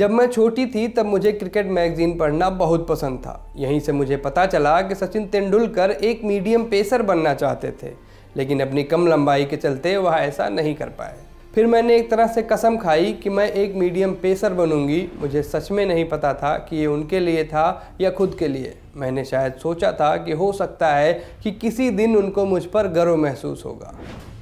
जब मैं छोटी थी तब मुझे क्रिकेट मैगजीन पढ़ना बहुत पसंद था यहीं से मुझे पता चला कि सचिन तेंदुलकर एक मीडियम पेसर बनना चाहते थे लेकिन अपनी कम लंबाई के चलते वह ऐसा नहीं कर पाए फिर मैंने एक तरह से कसम खाई कि मैं एक मीडियम पेसर बनूंगी मुझे सच में नहीं पता था कि ये उनके लिए था या खुद के लिए मैंने शायद सोचा था कि हो सकता है कि किसी दिन उनको मुझ पर गर्व महसूस होगा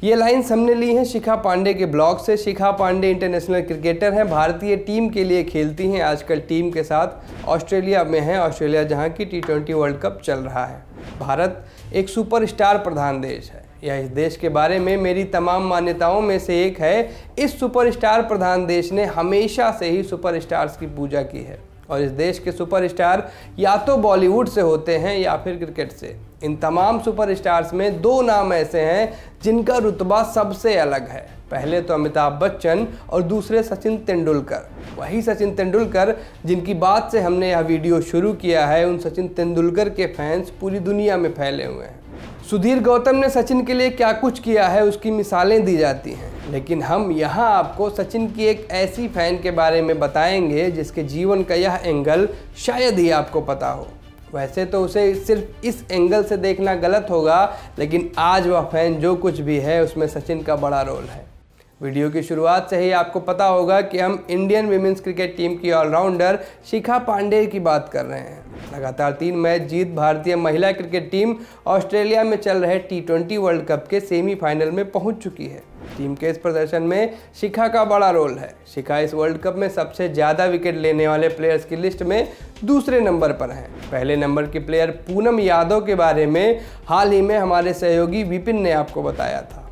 ये लाइन्स हमने ली हैं शिखा पांडे के ब्लॉग से शिखा पांडे इंटरनेशनल क्रिकेटर हैं भारतीय टीम के लिए खेलती हैं आजकल टीम के साथ ऑस्ट्रेलिया में हैं ऑस्ट्रेलिया जहां की टी ट्वेंटी वर्ल्ड कप चल रहा है भारत एक सुपरस्टार प्रधान देश है यह इस देश के बारे में मेरी तमाम मान्यताओं में से एक है इस सुपरस्टार प्रधान देश ने हमेशा से ही सुपरस्टार्स की पूजा की है और इस देश के सुपरस्टार या तो बॉलीवुड से होते हैं या फिर क्रिकेट से इन तमाम सुपरस्टार्स में दो नाम ऐसे हैं जिनका रुतबा सबसे अलग है पहले तो अमिताभ बच्चन और दूसरे सचिन तेंदुलकर वही सचिन तेंदुलकर जिनकी बात से हमने यह वीडियो शुरू किया है उन सचिन तेंदुलकर के फैंस पूरी दुनिया में फैले हुए हैं सुधीर गौतम ने सचिन के लिए क्या कुछ किया है उसकी मिसालें दी जाती हैं लेकिन हम यहाँ आपको सचिन की एक ऐसी फ़ैन के बारे में बताएंगे जिसके जीवन का यह एंगल शायद ही आपको पता हो वैसे तो उसे सिर्फ इस एंगल से देखना गलत होगा लेकिन आज वह फैन जो कुछ भी है उसमें सचिन का बड़ा रोल है वीडियो की शुरुआत से ही आपको पता होगा कि हम इंडियन वीमेंस क्रिकेट टीम की ऑलराउंडर शिखा पांडे की बात कर रहे हैं लगातार तीन मैच जीत भारतीय महिला क्रिकेट टीम ऑस्ट्रेलिया में चल रहे टी वर्ल्ड कप के सेमीफाइनल में पहुंच चुकी है टीम के इस प्रदर्शन में शिखा का बड़ा रोल है शिखा इस वर्ल्ड कप में सबसे ज़्यादा विकेट लेने वाले प्लेयर्स की लिस्ट में दूसरे नंबर पर हैं पहले नंबर की प्लेयर पूनम यादव के बारे में हाल ही में हमारे सहयोगी विपिन ने आपको बताया था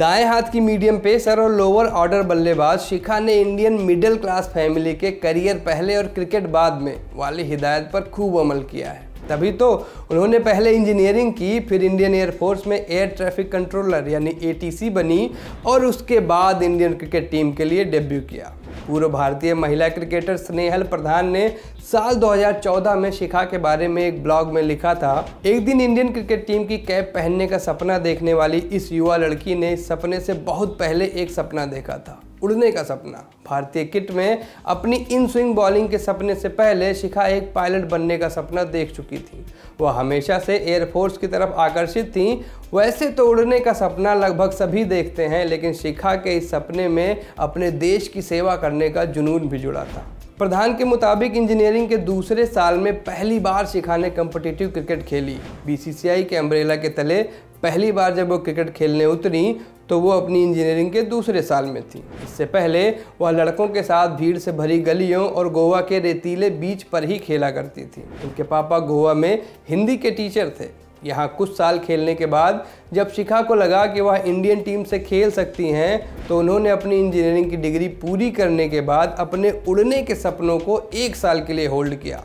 दाएं हाथ की मीडियम पेसर और लोअर ऑर्डर बल्लेबाज शिखा ने इंडियन मिडिल क्लास फैमिली के करियर पहले और क्रिकेट बाद में वाली हिदायत पर खूब अमल किया है तभी तो उन्होंने पहले इंजीनियरिंग की फिर इंडियन एयरफोर्स में एयर ट्रैफिक कंट्रोलर यानी एटीसी बनी और उसके बाद इंडियन क्रिकेट टीम के लिए डेब्यू किया पूर्व भारतीय महिला क्रिकेटर स्नेहल प्रधान ने साल 2014 में शिखा के बारे में एक ब्लॉग में लिखा था एक दिन इंडियन क्रिकेट टीम की कैप पहनने का सपना देखने वाली इस युवा लड़की ने इस सपने से बहुत पहले एक सपना देखा था उड़ने का सपना भारतीय किट में अपनी इन स्विंग बॉलिंग के सपने से पहले शिखा एक पायलट बनने का सपना देख चुकी थी वह हमेशा से एयरफोर्स की तरफ आकर्षित थी वैसे तो उड़ने का सपना लगभग सभी देखते हैं लेकिन शिखा के इस सपने में अपने देश की सेवा करने का जुनून भी जुड़ा था प्रधान के मुताबिक इंजीनियरिंग के दूसरे साल में पहली बार शिखा ने कम्पटिटिव क्रिकेट खेली बीसीसीआई के अम्ब्रेला के तले पहली बार जब वो क्रिकेट खेलने उतरी तो वो अपनी इंजीनियरिंग के दूसरे साल में थी इससे पहले वह लड़कों के साथ भीड़ से भरी गलियों और गोवा के रेतीले बीच पर ही खेला करती थी उनके पापा गोवा में हिंदी के टीचर थे यहाँ कुछ साल खेलने के बाद जब शिखा को लगा कि वह इंडियन टीम से खेल सकती हैं तो उन्होंने अपनी इंजीनियरिंग की डिग्री पूरी करने के बाद अपने उड़ने के सपनों को एक साल के लिए होल्ड किया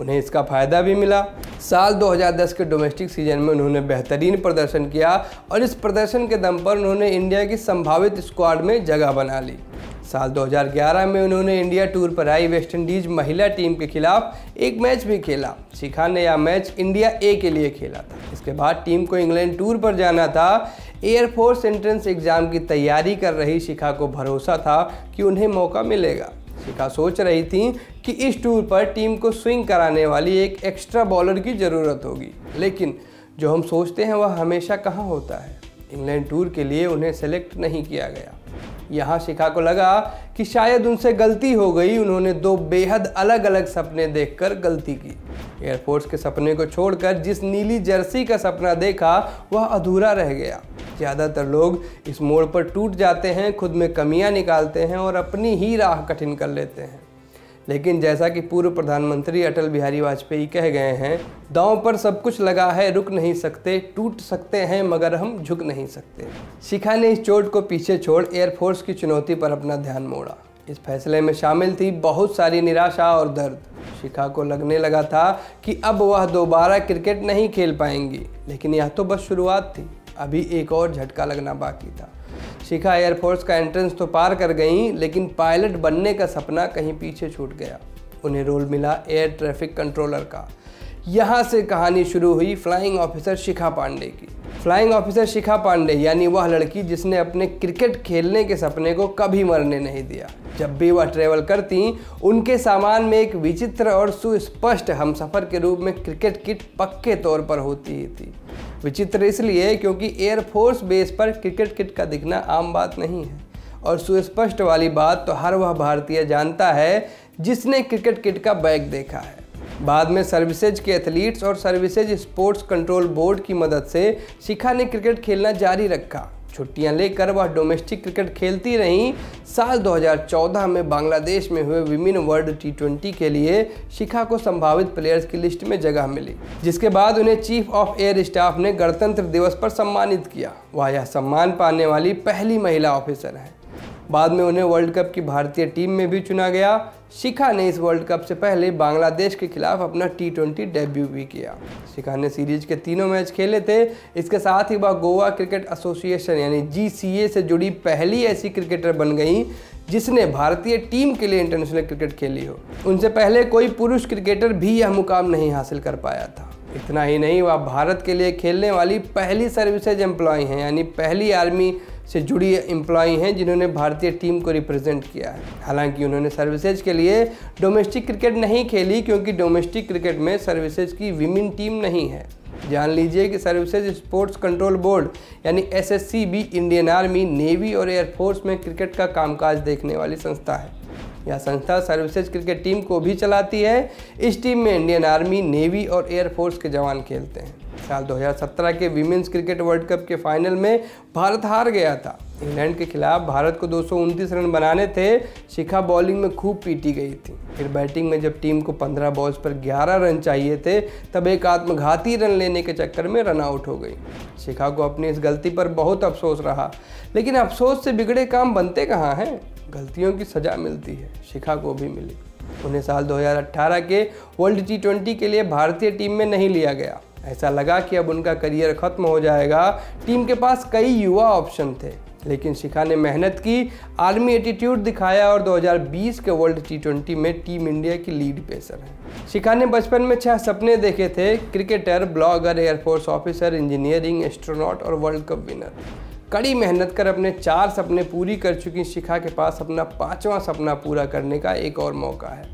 उन्हें इसका फ़ायदा भी मिला साल 2010 के डोमेस्टिक सीजन में उन्होंने बेहतरीन प्रदर्शन किया और इस प्रदर्शन के दम पर उन्होंने इंडिया की संभावित स्क्वाड में जगह बना ली साल 2011 में उन्होंने इंडिया टूर पर आई वेस्टइंडीज महिला टीम के खिलाफ एक मैच भी खेला शिखा ने यह मैच इंडिया ए के लिए खेला था इसके बाद टीम को इंग्लैंड टूर पर जाना था एयरफोर्स एंट्रेंस एग्ज़ाम की तैयारी कर रही शिखा को भरोसा था कि उन्हें मौका मिलेगा दीपिका सोच रही थी कि इस टूर पर टीम को स्विंग कराने वाली एक एक्स्ट्रा बॉलर की ज़रूरत होगी लेकिन जो हम सोचते हैं वह हमेशा कहाँ होता है इंग्लैंड टूर के लिए उन्हें सेलेक्ट नहीं किया गया यहाँ शिखा को लगा कि शायद उनसे गलती हो गई उन्होंने दो बेहद अलग अलग सपने देखकर गलती की एयरफोर्स के सपने को छोड़कर जिस नीली जर्सी का सपना देखा वह अधूरा रह गया ज़्यादातर लोग इस मोड़ पर टूट जाते हैं खुद में कमियां निकालते हैं और अपनी ही राह कठिन कर लेते हैं लेकिन जैसा कि पूर्व प्रधानमंत्री अटल बिहारी वाजपेयी कह गए हैं दांव पर सब कुछ लगा है रुक नहीं सकते टूट सकते हैं मगर हम झुक नहीं सकते शिखा ने इस चोट को पीछे छोड़ एयरफोर्स की चुनौती पर अपना ध्यान मोड़ा इस फैसले में शामिल थी बहुत सारी निराशा और दर्द शिखा को लगने लगा था कि अब वह दोबारा क्रिकेट नहीं खेल पाएंगी लेकिन यह तो बस शुरुआत थी अभी एक और झटका लगना बाकी था शिखा एयरफोर्स का एंट्रेंस तो पार कर गई लेकिन पायलट बनने का सपना कहीं पीछे छूट गया उन्हें रोल मिला एयर ट्रैफिक कंट्रोलर का यहाँ से कहानी शुरू हुई फ्लाइंग ऑफिसर शिखा पांडे की फ्लाइंग ऑफिसर शिखा पांडे यानी वह लड़की जिसने अपने क्रिकेट खेलने के सपने को कभी मरने नहीं दिया जब भी वह ट्रेवल करती उनके सामान में एक विचित्र और सुस्पष्ट हम सफर के रूप में क्रिकेट किट पक्के तौर पर होती ही थी विचित्र इसलिए क्योंकि एयरफोर्स बेस पर क्रिकेट किट का दिखना आम बात नहीं है और सुस्पष्ट वाली बात तो हर वह भारतीय जानता है जिसने क्रिकेट किट का बैग देखा है बाद में सर्विसेज के एथलीट्स और सर्विसेज स्पोर्ट्स कंट्रोल बोर्ड की मदद से शिखा ने क्रिकेट खेलना जारी रखा छुट्टियां लेकर वह डोमेस्टिक क्रिकेट खेलती रहीं साल 2014 में बांग्लादेश में हुए विमेन वर्ल्ड टी के लिए शिखा को संभावित प्लेयर्स की लिस्ट में जगह मिली जिसके बाद उन्हें चीफ ऑफ एयर स्टाफ ने गणतंत्र दिवस पर सम्मानित किया वह यह सम्मान पाने वाली पहली महिला ऑफिसर है बाद में उन्हें वर्ल्ड कप की भारतीय टीम में भी चुना गया शिखा ने इस वर्ल्ड कप से पहले बांग्लादेश के खिलाफ अपना टी ट्वेंटी डेब्यू भी किया शिखा ने सीरीज के तीनों मैच खेले थे इसके साथ ही वह गोवा क्रिकेट एसोसिएशन यानी जी से जुड़ी पहली ऐसी क्रिकेटर बन गई जिसने भारतीय टीम के लिए इंटरनेशनल क्रिकेट खेली हो उनसे पहले कोई पुरुष क्रिकेटर भी यह मुकाम नहीं हासिल कर पाया था इतना ही नहीं वह भारत के लिए खेलने वाली पहली सर्विसेज एम्प्लॉय हैं यानी पहली आर्मी से जुड़ी एम्प्लॉई हैं जिन्होंने भारतीय टीम को रिप्रेजेंट किया है हालांकि उन्होंने सर्विसेज के लिए डोमेस्टिक क्रिकेट नहीं खेली क्योंकि डोमेस्टिक क्रिकेट में सर्विसेज की विमिन टीम नहीं है जान लीजिए कि सर्विसेज स्पोर्ट्स कंट्रोल बोर्ड यानी एसएससीबी इंडियन आर्मी नेवी और एयरफोर्स में क्रिकेट का कामकाज देखने वाली संस्था है यह संस्था सर्विसेज क्रिकेट टीम को भी चलाती है इस टीम में इंडियन आर्मी नेवी और एयरफोर्स के जवान खेलते हैं साल 2017 के वीमेंस क्रिकेट वर्ल्ड कप के फाइनल में भारत हार गया था इंग्लैंड के खिलाफ भारत को दो रन बनाने थे शिखा बॉलिंग में खूब पीटी गई थी फिर बैटिंग में जब टीम को 15 बॉल्स पर 11 रन चाहिए थे तब एक आत्मघाती रन लेने के चक्कर में रन आउट हो गई शिखा को अपनी इस गलती पर बहुत अफसोस रहा लेकिन अफसोस से बिगड़े काम बनते कहाँ हैं गलतियों की सज़ा मिलती है शिखा को भी मिली उन्हें साल 2018 के वर्ल्ड टी के लिए भारतीय टीम में नहीं लिया गया ऐसा लगा कि अब उनका करियर खत्म हो जाएगा टीम के पास कई युवा ऑप्शन थे लेकिन शिखा ने मेहनत की आर्मी एटीट्यूड दिखाया और 2020 के वर्ल्ड टी में टीम इंडिया की लीड पेसर है शिखा ने बचपन में छह सपने देखे थे cricketer blogger air force officer engineering astronaut और वर्ल्ड कप विनर कड़ी मेहनत कर अपने चार सपने पूरी कर चुकी शिखा के पास अपना पाँचवा सपना पूरा करने का एक और मौका है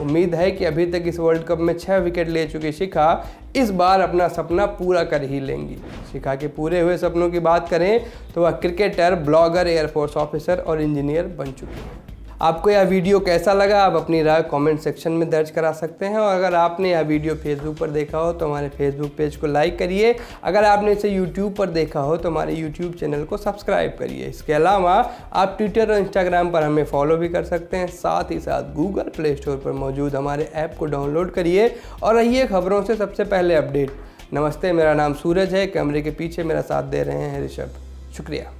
उम्मीद है कि अभी तक इस वर्ल्ड कप में छः विकेट ले चुकी शिखा इस बार अपना सपना पूरा कर ही लेंगी शिखा के पूरे हुए सपनों की बात करें तो वह क्रिकेटर ब्लॉगर एयरफोर्स ऑफिसर और इंजीनियर बन चुकी हैं आपको यह वीडियो कैसा लगा आप अपनी राय कमेंट सेक्शन में दर्ज करा सकते हैं और अगर आपने यह वीडियो फेसबुक पर देखा हो तो हमारे फेसबुक पेज को लाइक करिए अगर आपने इसे यूट्यूब पर देखा हो तो हमारे यूट्यूब चैनल को सब्सक्राइब करिए इसके अलावा आप ट्विटर और इंस्टाग्राम पर हमें फॉलो भी कर सकते हैं साथ ही साथ गूगल प्ले स्टोर पर मौजूद हमारे ऐप को डाउनलोड करिए और रहिए खबरों से सबसे पहले अपडेट नमस्ते मेरा नाम सूरज है कैमरे के पीछे मेरा साथ दे रहे हैं ऋषभ शुक्रिया